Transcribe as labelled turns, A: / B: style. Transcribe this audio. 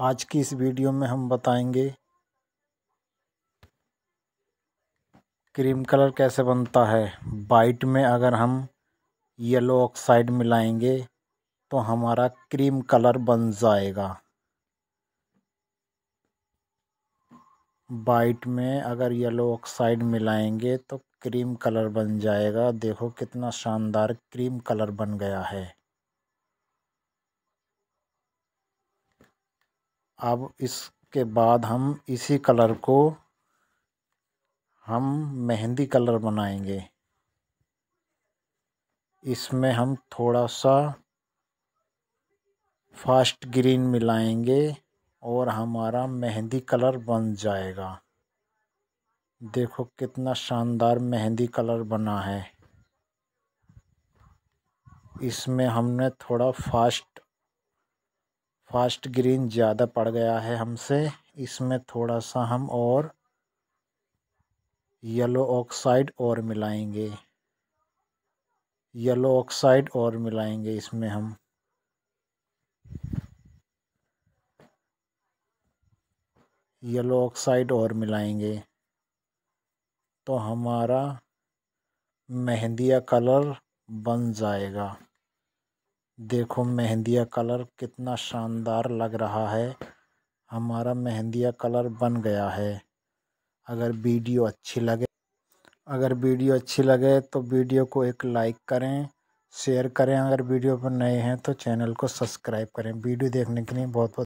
A: आज की इस वीडियो में हम बताएंगे क्रीम कलर कैसे बनता है बाइट में अगर हम येलो ऑक्साइड मिलाएंगे तो हमारा क्रीम कलर बन जाएगा बाइट में अगर येलो ऑक्साइड मिलाएंगे तो क्रीम कलर बन जाएगा देखो कितना शानदार क्रीम कलर बन गया है अब इसके बाद हम इसी कलर को हम मेहंदी कलर बनाएंगे इसमें हम थोड़ा सा फास्ट ग्रीन मिलाएंगे और हमारा मेहंदी कलर बन जाएगा देखो कितना शानदार मेहंदी कलर बना है इसमें हमने थोड़ा फास्ट फास्ट ग्रीन ज़्यादा पड़ गया है हमसे इसमें थोड़ा सा हम और येलो ऑक्साइड और मिलाएंगे येलो ऑक्साइड और मिलाएंगे इसमें हम येलो ऑक्साइड और मिलाएंगे तो हमारा मेहंदिया कलर बन जाएगा देखो मेहंदिया कलर कितना शानदार लग रहा है हमारा मेहंदिया कलर बन गया है अगर वीडियो अच्छी लगे अगर वीडियो अच्छी लगे तो वीडियो को एक लाइक करें शेयर करें अगर वीडियो पर नए हैं तो चैनल को सब्सक्राइब करें वीडियो देखने के लिए बहुत बहुत